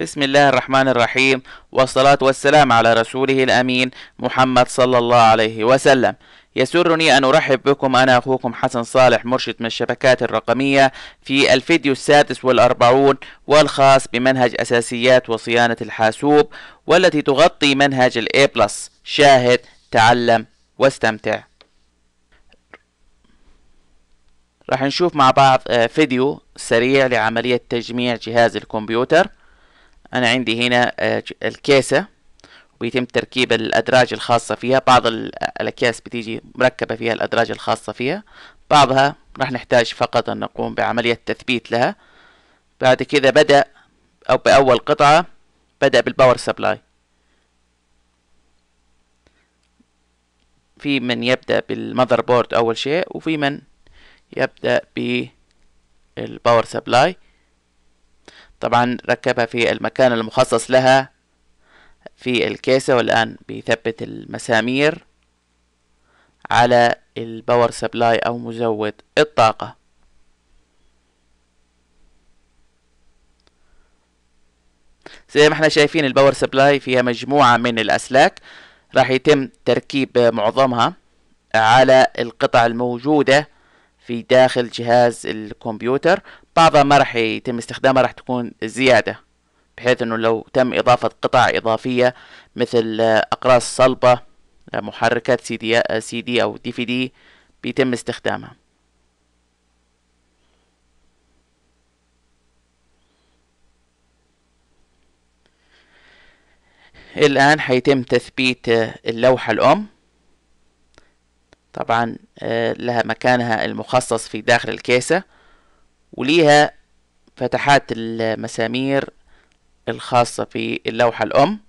بسم الله الرحمن الرحيم والصلاة والسلام على رسوله الأمين محمد صلى الله عليه وسلم يسرني أن أرحب بكم أنا أخوكم حسن صالح مرشد من الشبكات الرقمية في الفيديو السادس والأربعون والخاص بمنهج أساسيات وصيانة الحاسوب والتي تغطي منهج الأي بلس شاهد تعلم واستمتع راح نشوف مع بعض آه، فيديو سريع لعملية تجميع جهاز الكمبيوتر انا عندي هنا آه، الكيسة ويتم تركيب الادراج الخاصة فيها بعض الاكياس بتيجي مركبة فيها الادراج الخاصة فيها بعضها راح نحتاج فقط ان نقوم بعملية تثبيت لها بعد كذا بدأ او باول قطعة بدأ بالباور سبلاي في من يبدأ بالمذر بورد أول شيء وفي من يبدأ بالباور سبلاي طبعا ركبها في المكان المخصص لها في الكاسة والآن بيثبت المسامير على الباور سبلاي أو مزود الطاقة زي ما احنا شايفين الباور سبلاي فيها مجموعة من الأسلاك راح يتم تركيب معظمها على القطع الموجودة في داخل جهاز الكمبيوتر بعضها ما راح يتم استخدامها راح تكون زيادة بحيث انه لو تم اضافة قطع اضافية مثل آه، اقراص صلبة آه، محركات سي دي, آه، سي دي او دي في دي بيتم استخدامها الآن حيتم تثبيت اللوحة الأم طبعا آه، لها مكانها المخصص في داخل الكيسة وليها فتحات المسامير الخاصة في اللوحة الأم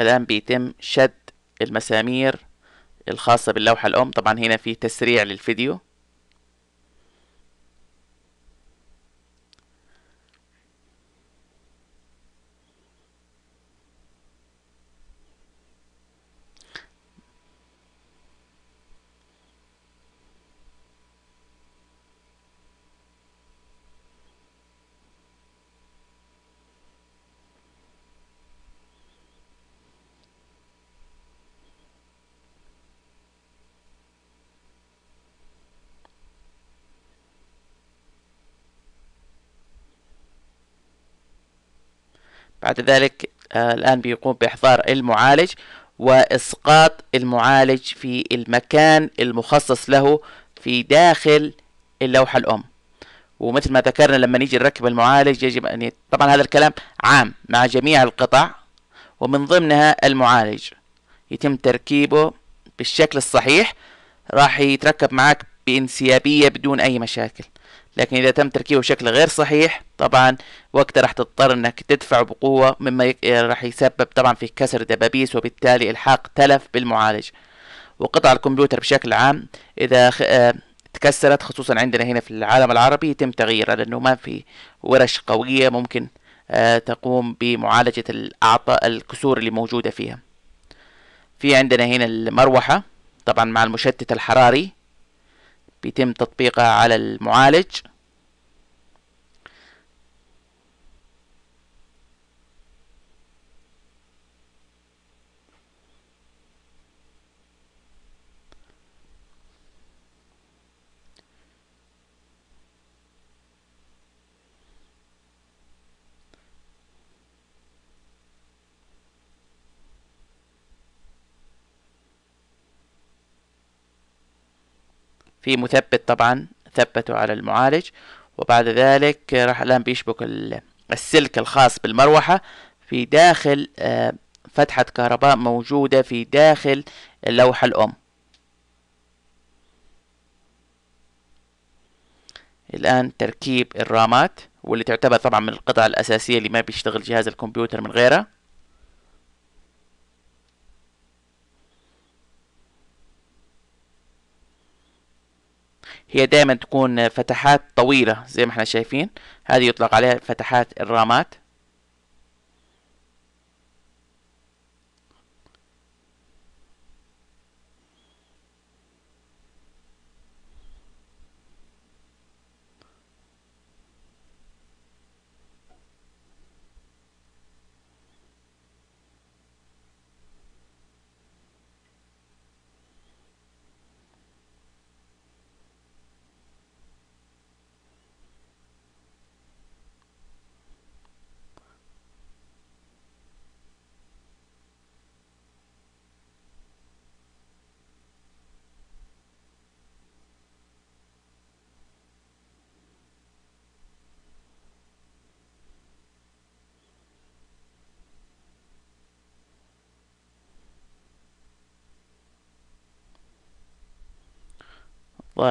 الآن بيتم شد المسامير الخاصة باللوحة الأم طبعا هنا في تسريع للفيديو بعد ذلك آه، الآن بيقوم بإحضار المعالج وإسقاط المعالج في المكان المخصص له في داخل اللوحة الأم ومثل ما ذكرنا لما نيجي نركب المعالج يجب أن طبعا هذا الكلام عام مع جميع القطع ومن ضمنها المعالج يتم تركيبه بالشكل الصحيح راح يتركب معك بانسيابية بدون أي مشاكل لكن إذا تم تركيبه بشكل غير صحيح طبعا وقتها راح تضطر انك تدفعه بقوة مما يعني راح يسبب طبعا في كسر دبابيس وبالتالي الحاق تلف بالمعالج وقطع الكمبيوتر بشكل عام اذا خ... آه... تكسرت خصوصا عندنا هنا في العالم العربي يتم تغييرها لانه ما في ورش قوية ممكن آه تقوم بمعالجة الأعطاء الكسور اللي موجودة فيها في عندنا هنا المروحة طبعا مع المشتت الحراري بيتم تطبيقها على المعالج في مثبت طبعا ثبته على المعالج وبعد ذلك راح الآن بيشبك السلك الخاص بالمروحة في داخل آه، فتحة كهرباء موجودة في داخل اللوحة الأم الآن تركيب الرامات واللي تعتبر طبعا من القطع الأساسية اللي ما بيشتغل جهاز الكمبيوتر من غيرها هي دائما تكون فتحات طويلة زي ما احنا شايفين هذه يطلق عليها فتحات الرامات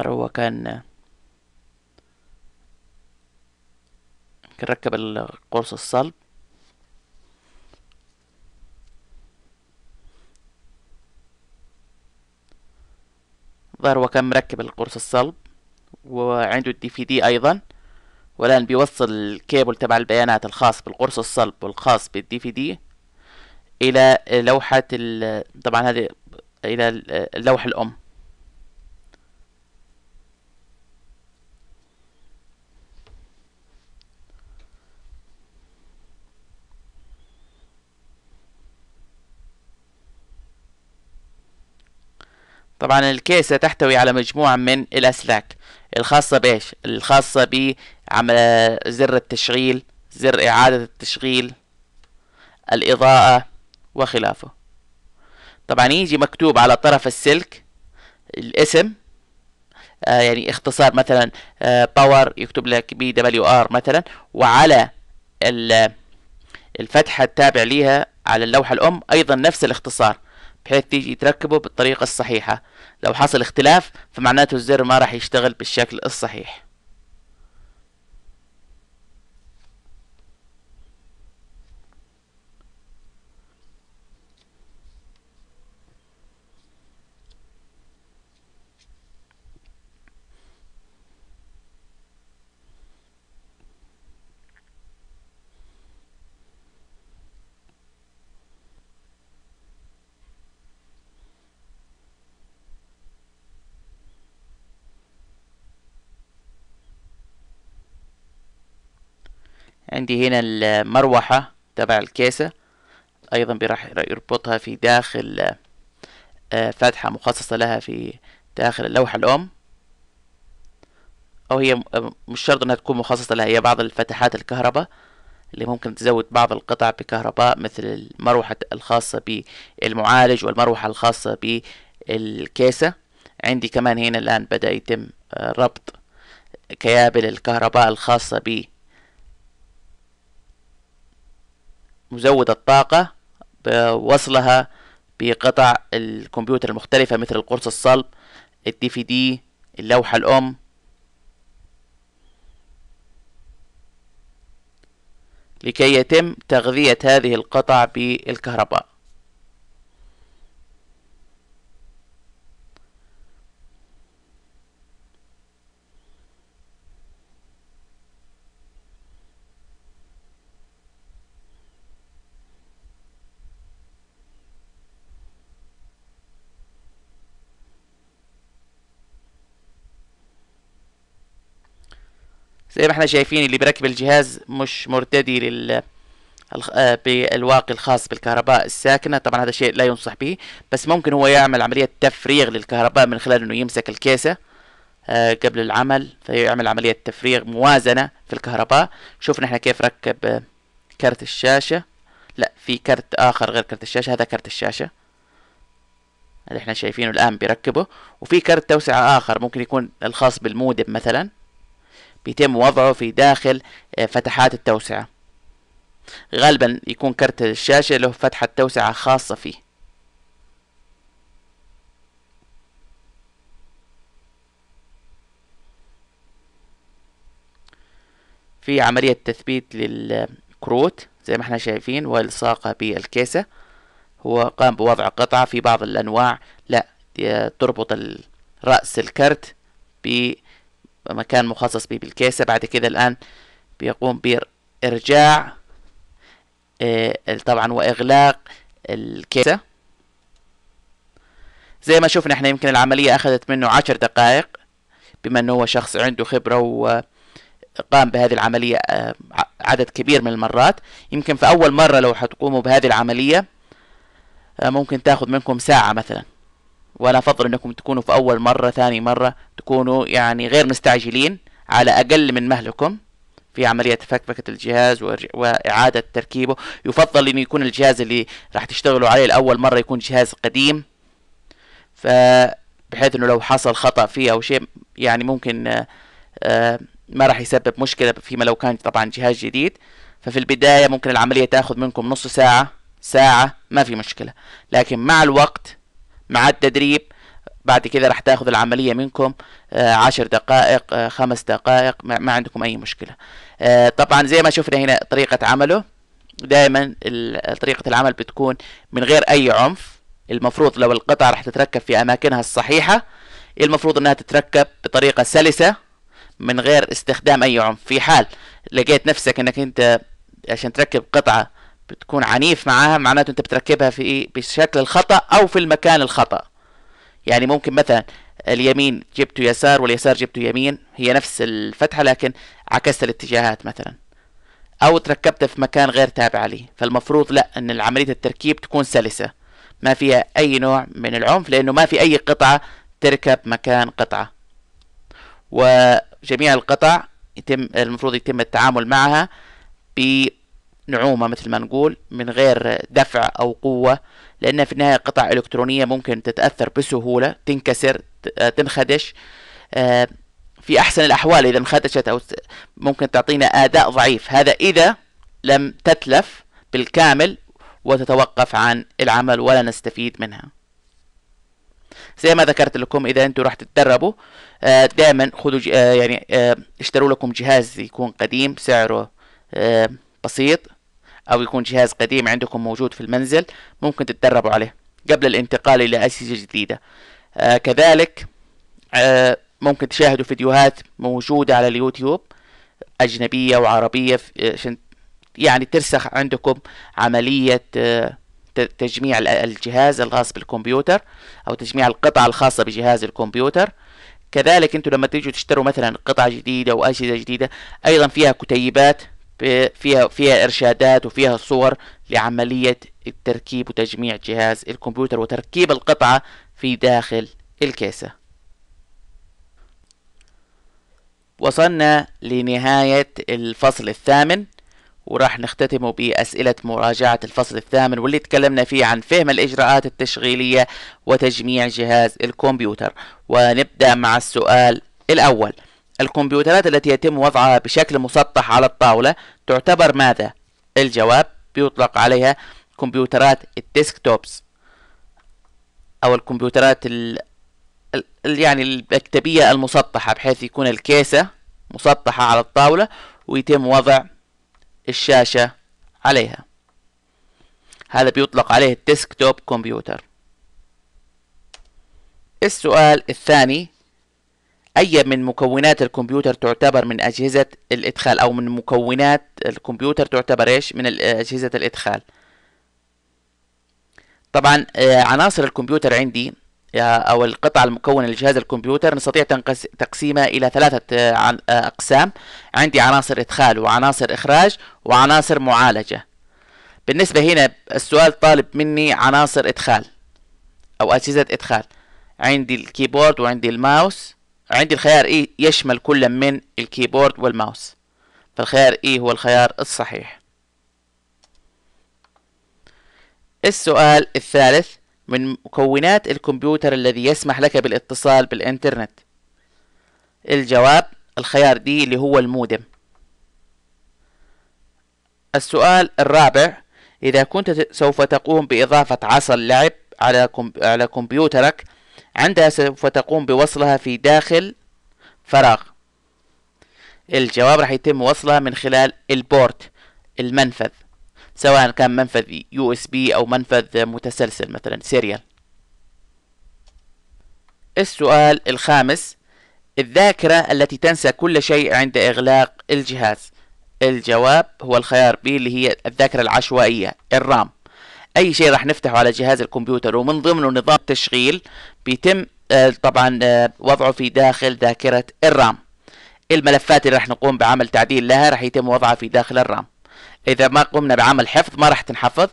هو كان ركب القرص الصلب ظهر وكان مركب القرص الصلب وعنده الدي في دي ايضا والان بيوصل الكيبل تبع البيانات الخاص بالقرص الصلب والخاص بالدي في دي الى لوحة ال... طبعا هذه الى اللوحة الام طبعا الكيسة تحتوي على مجموعة من الأسلاك الخاصة بإيش؟ الخاصة بعمل زر التشغيل زر إعادة التشغيل الإضاءة وخلافه طبعا يجي مكتوب على طرف السلك الاسم آه يعني اختصار مثلا آه باور يكتب لك بي دبليو ار مثلا وعلى الفتحة التابع ليها على اللوحة الأم أيضا نفس الاختصار بحيث تيجي تركبه بالطريقة الصحيحة لو حصل اختلاف فمعناته الزر ما راح يشتغل بالشكل الصحيح عندي هنا المروحة تبع الكيسة أيضا راح يربطها في داخل آه، فتحة مخصصة لها في داخل اللوحة الأم أو هي آه، مش شرط أنها تكون مخصصة لها هي بعض الفتحات الكهرباء اللي ممكن تزود بعض القطع بكهرباء مثل المروحة الخاصة بالمعالج والمروحة الخاصة بالكيسة عندي كمان هنا الآن بدأ يتم آه، ربط كيابل الكهرباء الخاصة مزود الطاقة بوصلها بقطع الكمبيوتر المختلفة مثل القرص الصلب الدي في دي اللوحة الأم لكي يتم تغذية هذه القطع بالكهرباء زي ما احنا شايفين اللي بيركب الجهاز مش مرتدي لل آه، بالواقي الخاص بالكهرباء الساكنة طبعا هذا شيء لا ينصح به بس ممكن هو يعمل عملية تفريغ للكهرباء من خلال انه يمسك الكيسة آه، قبل العمل فيعمل عملية تفريغ موازنة في الكهرباء شوفنا احنا كيف ركب كارت الشاشة لا في كارت اخر غير كارت الشاشة هذا كارت الشاشة اللي احنا شايفينه الان بيركبه وفي كارت توسعة اخر ممكن يكون الخاص بالمودم مثلا بيتم وضعه في داخل آه، فتحات التوسعة غالبا يكون كرت الشاشة له فتحة توسعة خاصة فيه في عملية تثبيت للكروت زي ما احنا شايفين والصاقها بالكيسة هو قام بوضع قطعة في بعض الأنواع لا تربط رأس الكرت بالكيسة مكان مخصص به بالكيسة بعد كده الآن بيقوم بإرجاع آه، طبعا وإغلاق الكيسة زي ما شفنا احنا يمكن العملية أخذت منه عشر دقائق بما أنه هو شخص عنده خبرة و قام بهذه العملية آه، عدد كبير من المرات يمكن في أول مرة لو حتقوموا بهذه العملية آه، ممكن تاخذ منكم ساعة مثلا وانا افضل انكم تكونوا في اول مره ثاني مره تكونوا يعني غير مستعجلين على اقل من مهلكم في عملية فكفكة الجهاز وإعادة تركيبه يفضل أن يكون الجهاز اللي راح تشتغلوا عليه لأول مرة يكون جهاز قديم ف بحيث أنه لو حصل خطأ فيه أو شيء يعني ممكن آه، آه، ما راح يسبب مشكلة فيما لو كان طبعا جهاز جديد ففي البداية ممكن العملية تاخذ منكم نص ساعة ساعة ما في مشكلة لكن مع الوقت مع التدريب بعد كده راح تاخذ العملية منكم آه، عشر دقائق آه، خمس دقائق ما عندكم أي مشكلة آه، طبعا زي ما شفنا هنا طريقة عمله دائما طريقة العمل بتكون من غير أي عنف المفروض لو القطع راح تتركب في أماكنها الصحيحة المفروض أنها تتركب بطريقة سلسة من غير استخدام أي عنف في حال لقيت نفسك أنك أنت عشان تركب قطعة بتكون عنيف معاها معناته انت بتركبها في ايه بشكل الخطا او في المكان الخطا يعني ممكن مثلا اليمين جبته يسار واليسار جبته يمين هي نفس الفتحه لكن عكست الاتجاهات مثلا او تركبتها في مكان غير تابع لي فالمفروض لا ان عمليه التركيب تكون سلسه ما فيها اي نوع من العنف لانه ما في اي قطعه تركب مكان قطعه وجميع القطع يتم المفروض يتم التعامل معها ب نعومة مثل ما نقول من غير دفع أو قوة لأن في النهاية قطع إلكترونية ممكن تتأثر بسهولة تنكسر تنخدش آه، في أحسن الأحوال إذا انخدشت أو ممكن تعطينا آداء ضعيف هذا إذا لم تتلف بالكامل وتتوقف عن العمل ولا نستفيد منها زي ما ذكرت لكم اذا انتم راح تتدربوا آه، دائما خذوا آه، يعني اشتروا لكم جهاز يكون قديم سعره بسيط أو يكون جهاز قديم عندكم موجود في المنزل ممكن تتدربوا عليه قبل الانتقال إلى أجهزة جديدة آه كذلك آه ممكن تشاهدوا فيديوهات موجودة على اليوتيوب أجنبية وعربية آه، عشان يعني ترسخ عندكم عملية آه تجميع الجهاز الخاص بالكمبيوتر أو تجميع القطع الخاصة بجهاز الكمبيوتر كذلك انتوا لما تيجوا تشتروا مثلا قطعة جديدة وأجهزة جديدة أيضا فيها كتيبات فيها فيها إرشادات وفيها صور لعملية التركيب وتجميع جهاز الكمبيوتر وتركيب القطعة في داخل الكيسة وصلنا لنهاية الفصل الثامن وراح نختتمه بأسئلة مراجعة الفصل الثامن واللي تكلمنا فيه عن فهم الإجراءات التشغيلية وتجميع جهاز الكمبيوتر ونبدأ مع السؤال الأول الكمبيوترات التي يتم وضعها بشكل مسطح على الطاولة تعتبر ماذا؟ الجواب بيطلق عليها كمبيوترات الديسكتوبس أو الكمبيوترات ال... ال... يعني المكتبية المسطحة بحيث يكون الكيسة مسطحة على الطاولة ويتم وضع الشاشة عليها هذا بيطلق عليه الديسكتوب كمبيوتر السؤال الثاني أي من مكونات الكمبيوتر تعتبر من أجهزة الإدخال أو من مكونات الكمبيوتر تعتبر إيش من أجهزة الإدخال طبعا آه، عناصر الكمبيوتر عندي أو القطعة المكونة لجهاز الكمبيوتر نستطيع تقسيمها إلى ثلاثة آه، آه، أقسام عندي عناصر إدخال وعناصر إخراج وعناصر معالجة بالنسبة هنا السؤال طالب مني عناصر إدخال أو أجهزة إدخال عندي الكيبورد وعندي الماوس عندي الخيار E يشمل كل من الكيبورد والماوس فالخيار E هو الخيار الصحيح السؤال الثالث من مكونات الكمبيوتر الذي يسمح لك بالاتصال بالإنترنت الجواب الخيار D اللي هو المودم السؤال الرابع إذا كنت سوف تقوم بإضافة عصا اللعب على على كمبيوترك عندها سوف تقوم بوصلها في داخل فراغ الجواب راح يتم وصلها من خلال البورت المنفذ سواء كان منفذ يو اس بي او منفذ متسلسل مثلا سيريال السؤال الخامس الذاكرة التي تنسى كل شيء عند إغلاق الجهاز الجواب هو الخيار بي اللي هي الذاكرة العشوائية الرام اي شيء راح نفتحه على جهاز الكمبيوتر ومن ضمنه نظام تشغيل بيتم آه، طبعا آه، وضعه في داخل ذاكرة الرام الملفات اللي راح نقوم بعمل تعديل لها راح يتم وضعها في داخل الرام اذا ما قمنا بعمل حفظ ما راح تنحفظ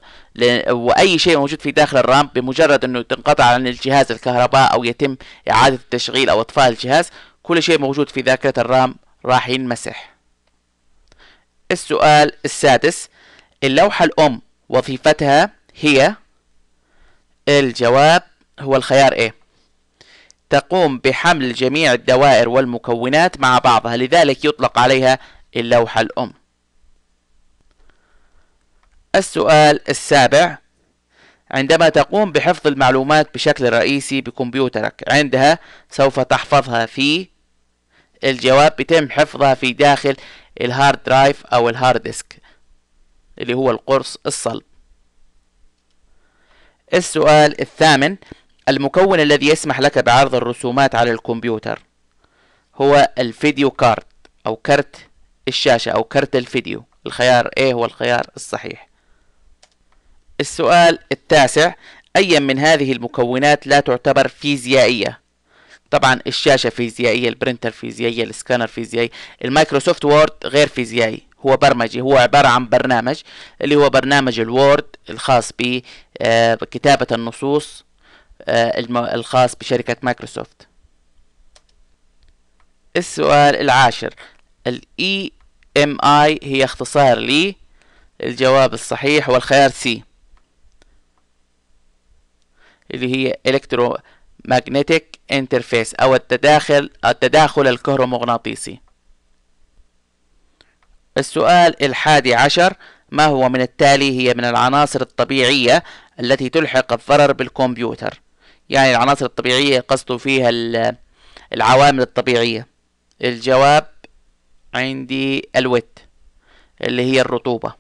واي شيء موجود في داخل الرام بمجرد انه تنقطع عن الجهاز الكهرباء او يتم اعادة التشغيل او اطفاء الجهاز كل شيء موجود في ذاكرة الرام راح ينمسح السؤال السادس اللوحة الام وظيفتها هي الجواب هو الخيار A تقوم بحمل جميع الدوائر والمكونات مع بعضها لذلك يطلق عليها اللوحة الأم السؤال السابع عندما تقوم بحفظ المعلومات بشكل رئيسي بكمبيوترك عندها سوف تحفظها في الجواب يتم حفظها في داخل الهارد درايف أو الهارد ديسك اللي هو القرص الصلب السؤال الثامن المكون الذي يسمح لك بعرض الرسومات على الكمبيوتر هو الفيديو كارد أو كرت الشاشة أو كرت الفيديو الخيار A هو الخيار الصحيح السؤال التاسع أي من هذه المكونات لا تعتبر فيزيائية طبعا الشاشة فيزيائية البرنتر فيزيائية السكانر فيزيائي المايكروسوفت وورد غير فيزيائي هو برمجي هو عبارة عن برنامج اللي هو برنامج الوورد الخاص بكتابة آه، النصوص آه، الخاص بشركة مايكروسوفت السؤال العاشر ال EMI هي اختصار لي الجواب الصحيح هو الخيار سي اللي هي Electromagnetic Interface أو التداخل التداخل الكهرومغناطيسي السؤال الحادي عشر ما هو من التالي هي من العناصر الطبيعية التي تلحق الضرر بالكمبيوتر يعني العناصر الطبيعية قصدوا فيها العوامل الطبيعية الجواب عندي الوت اللي هي الرطوبة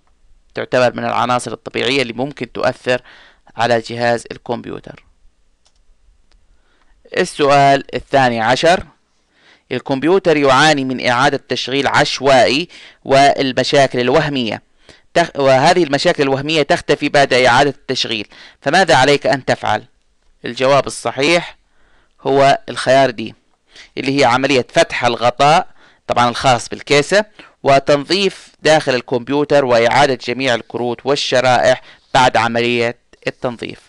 تعتبر من العناصر الطبيعية اللي ممكن تؤثر على جهاز الكمبيوتر السؤال الثاني عشر الكمبيوتر يعاني من إعادة تشغيل عشوائي والمشاكل الوهمية تخ... وهذه المشاكل الوهمية تختفي بعد إعادة التشغيل فماذا عليك أن تفعل؟ الجواب الصحيح هو الخيار دي اللي هي عملية فتح الغطاء طبعا الخاص بالكيسة وتنظيف داخل الكمبيوتر وإعادة جميع الكروت والشرائح بعد عملية التنظيف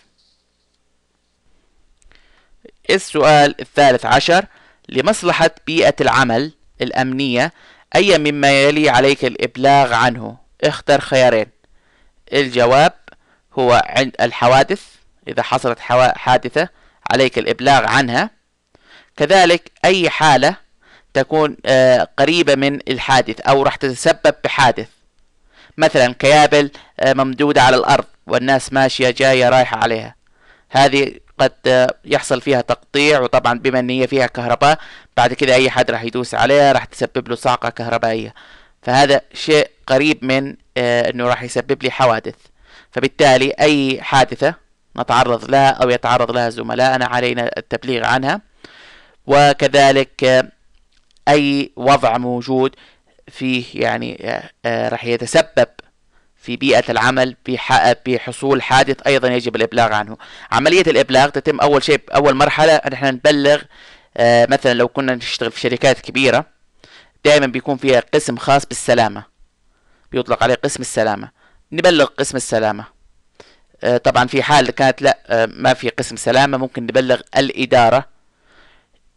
السؤال الثالث عشر لمصلحة بيئة العمل الأمنية أي مما يلي عليك الإبلاغ عنه اختر خيارين الجواب هو عند الحوادث إذا حصلت حادثة عليك الإبلاغ عنها كذلك أي حالة تكون آه، قريبة من الحادث أو راح تتسبب بحادث مثلا كيابل آه، ممدودة على الأرض والناس ماشية جاية رايحة عليها هذه قد يحصل فيها تقطيع وطبعا بما ان هي فيها كهرباء بعد كده اي حد راح يدوس عليها راح تسبب له صاعقه كهربائية فهذا شيء قريب من آه، انه راح يسبب لي حوادث فبالتالي اي حادثة نتعرض لها او يتعرض لها زملائنا علينا التبليغ عنها وكذلك آه، اي وضع موجود فيه يعني آه، راح يتسبب في بيئة العمل بحصول حادث أيضا يجب الإبلاغ عنه عملية الإبلاغ تتم أول شيء أول مرحلة أن احنا نبلغ آه، مثلا لو كنا نشتغل في شركات كبيرة دائما بيكون فيها قسم خاص بالسلامة بيطلق عليه قسم السلامة نبلغ قسم السلامة آه، طبعا في حال كانت لا آه، ما في قسم سلامة ممكن نبلغ الإدارة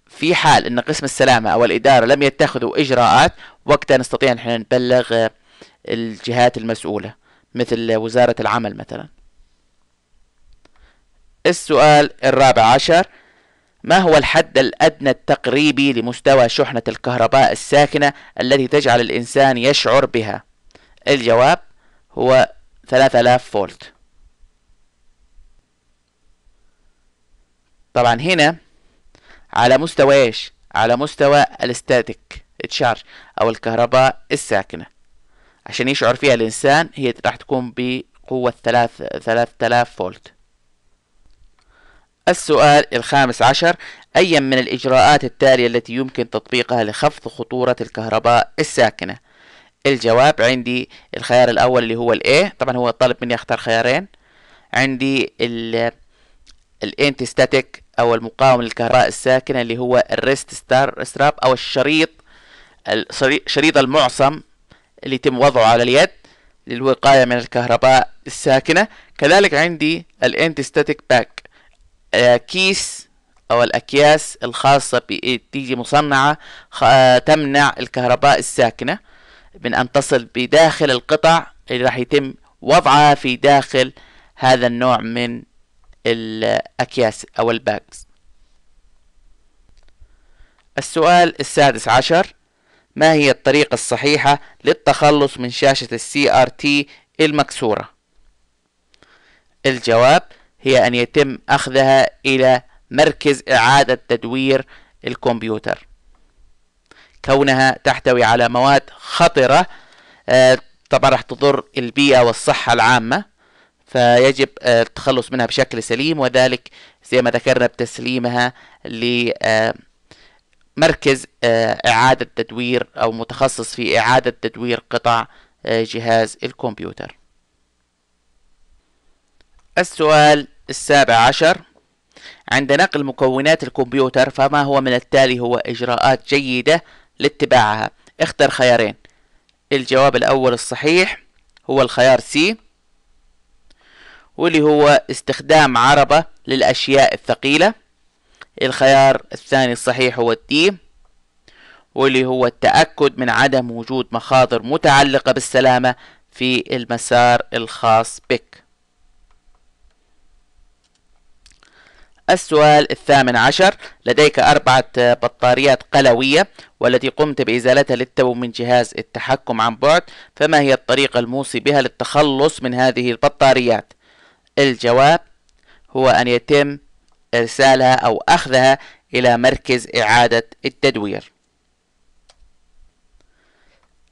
في حال أن قسم السلامة أو الإدارة لم يتخذوا إجراءات وقتها نستطيع أن نحن نبلغ الجهات المسؤولة مثل وزارة العمل مثلا السؤال الرابع عشر ما هو الحد الأدنى التقريبي لمستوى شحنة الكهرباء الساكنة التي تجعل الإنسان يشعر بها؟ الجواب هو 3000 فولت طبعا هنا على مستوى ايش؟ على مستوى الاستاتيك تشارج أو الكهرباء الساكنة عشان يشعر فيها الإنسان هي راح تكون بقوة ثلاث ثلاث آلاف فولت السؤال الخامس عشر أي من الإجراءات التالية التي يمكن تطبيقها لخفض خطورة الكهرباء الساكنة الجواب عندي الخيار الأول اللي هو ال A طبعا هو طالب مني أختار خيارين عندي ال الانتي ستاتيك أو المقاوم للكهرباء الساكنة اللي هو الريست ستار ستراب أو الشريط شريط المعصم اللي يتم وضعه على اليد للوقاية من الكهرباء الساكنة كذلك عندي الانتي ستاتيك باك آه، كيس أو الأكياس الخاصة بتيجي إيه، مصنعة آه، تمنع الكهرباء الساكنة من أن تصل بداخل القطع اللي راح يتم وضعها في داخل هذا النوع من الأكياس أو الباكس السؤال السادس عشر ما هي الطريقة الصحيحة للتخلص من شاشة السي ار تي المكسورة الجواب هي أن يتم أخذها إلى مركز إعادة تدوير الكمبيوتر كونها تحتوي على مواد خطرة آه، طبعا راح تضر البيئة والصحة العامة فيجب آه، التخلص منها بشكل سليم وذلك زي ما ذكرنا بتسليمها ل آه، مركز آه، إعادة تدوير أو متخصص في إعادة تدوير قطع آه، جهاز الكمبيوتر السؤال السابع عشر عند نقل مكونات الكمبيوتر فما هو من التالي هو إجراءات جيدة لاتباعها اختر خيارين الجواب الأول الصحيح هو الخيار سي واللي هو استخدام عربة للأشياء الثقيلة الخيار الثاني الصحيح هو الدي واللي هو التأكد من عدم وجود مخاطر متعلقة بالسلامة في المسار الخاص بك السؤال الثامن عشر لديك أربعة بطاريات قلوية والتي قمت بإزالتها للتو من جهاز التحكم عن بعد فما هي الطريقة الموصي بها للتخلص من هذه البطاريات الجواب هو أن يتم إرسالها أو أخذها إلى مركز إعادة التدوير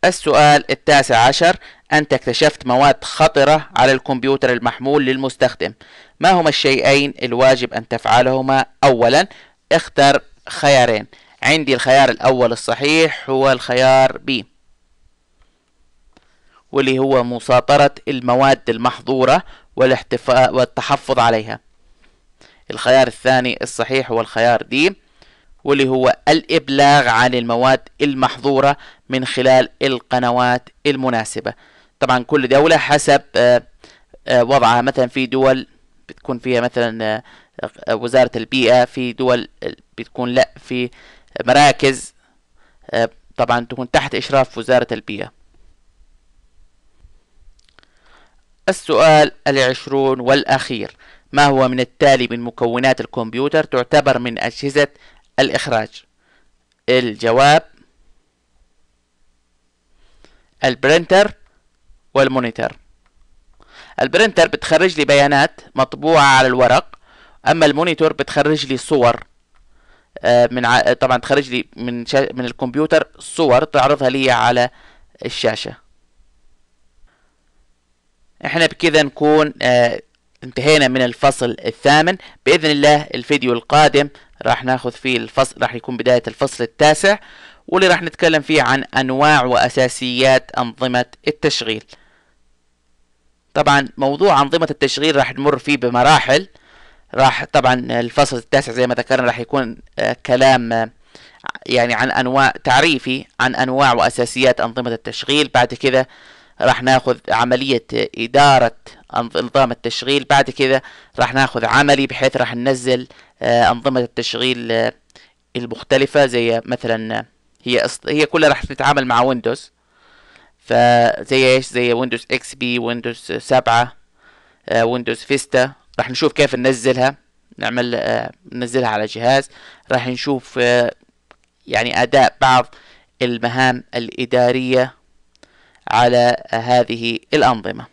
السؤال التاسع عشر أنت اكتشفت مواد خطرة على الكمبيوتر المحمول للمستخدم ما هما الشيئين الواجب أن تفعلهما أولا اختر خيارين عندي الخيار الأول الصحيح هو الخيار ب واللي هو مساطرة المواد المحظورة والاحتفاء والتحفظ عليها الخيار الثاني الصحيح هو الخيار دي واللي هو الإبلاغ عن المواد المحظورة من خلال القنوات المناسبة طبعا كل دولة حسب آه، آه، وضعها مثلا في دول بتكون فيها مثلا آه، وزارة البيئة في دول بتكون لا في مراكز طبعا تكون تحت إشراف وزارة البيئة السؤال العشرون والأخير ما هو من التالي من مكونات الكمبيوتر تعتبر من أجهزة الإخراج الجواب البرنتر والمونيتر البرنتر بتخرج لي بيانات مطبوعة على الورق أما المونيتور بتخرج لي صور آه، من ع... طبعا تخرج لي من شا... من الكمبيوتر صور تعرضها لي على الشاشة احنا بكذا نكون آه، انتهينا من الفصل الثامن باذن الله الفيديو القادم راح ناخذ فيه الفصل راح يكون بدايه الفصل التاسع واللي راح نتكلم فيه عن انواع واساسيات انظمه التشغيل طبعا موضوع انظمه التشغيل راح نمر فيه بمراحل راح طبعا الفصل التاسع زي ما ذكرنا راح يكون آه، كلام آه، يعني عن انواع تعريفي عن انواع واساسيات انظمه التشغيل بعد كذا راح ناخذ عملية إدارة نظام التشغيل بعد كذا راح ناخذ عملي بحيث راح ننزل آه، أنظمة التشغيل آه، المختلفة زي مثلا آه، هي هي كلها راح تتعامل مع ويندوز فزي ايش زي ويندوز اكس بي ويندوز سبعة ويندوز فيستا راح نشوف كيف ننزلها نعمل ننزلها على جهاز راح نشوف يعني أداء بعض المهام الإدارية على هذه الأنظمة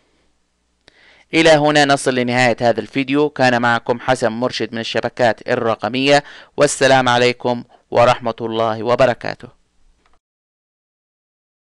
إلى هنا نصل لنهاية هذا الفيديو كان معكم حسن مرشد من الشبكات الرقمية والسلام عليكم ورحمة الله وبركاته